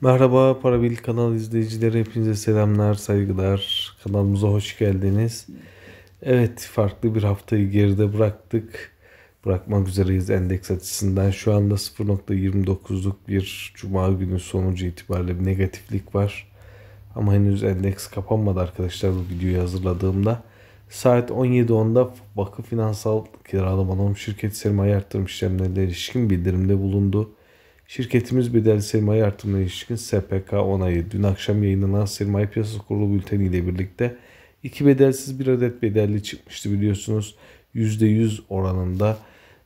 Merhaba Parabil kanal izleyicileri hepinize selamlar, saygılar. Kanalımıza hoş geldiniz. Evet farklı bir haftayı geride bıraktık. Bırakmak üzereyiz endeks açısından. Şu anda 0.29'luk bir cuma günü sonucu itibariyle bir negatiflik var. Ama henüz endeks kapanmadı arkadaşlar bu videoyu hazırladığımda. Saat 17.10'da Bakı Finansal Kiralama Anonim Şirketi Sermaye Artırım işlemlerine ilişkin bildirimde bulundu. Şirketimiz bedel sermaye artımına ilişkin SPK onayı dün akşam yayınlanan sermaye piyasası kurulu bülteni birlikte iki bedelsiz bir adet bedelli çıkmıştı biliyorsunuz. %100 oranında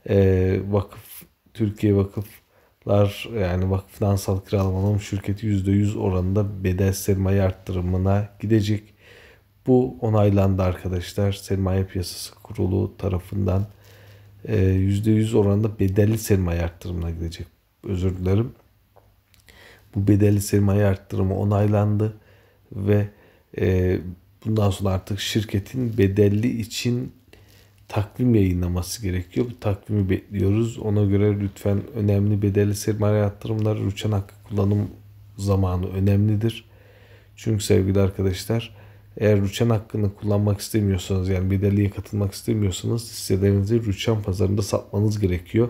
e, vakıf Türkiye Vakıflar yani Vakıf Finansal Kiralamalama Şirketi %100 oranında bedel sermaye arttırımına gidecek. Bu onaylandı arkadaşlar. Sermaye Piyasası Kurulu tarafından %100 e, oranında bedelli sermaye arttırımına gidecek özür dilerim. Bu bedelli sermaye arttırımı onaylandı ve e, bundan sonra artık şirketin bedelli için takvim yayınlaması gerekiyor. Bu takvimi bekliyoruz. Ona göre lütfen önemli bedelli sermaye arttırımları rüçhan hakkı kullanım zamanı önemlidir. Çünkü sevgili arkadaşlar eğer rüçhan hakkını kullanmak istemiyorsanız yani bedelliye katılmak istemiyorsanız hisselerinizi rüçhan pazarında satmanız gerekiyor.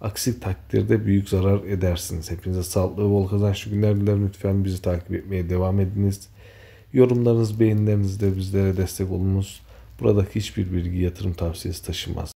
Aksi takdirde büyük zarar edersiniz. Hepinize sağlıklı bol kazançlı günler dilerim. Lütfen bizi takip etmeye devam ediniz. Yorumlarınız, beğenilerinizle bizlere destek olunuz. Buradaki hiçbir bilgi yatırım tavsiyesi taşımaz.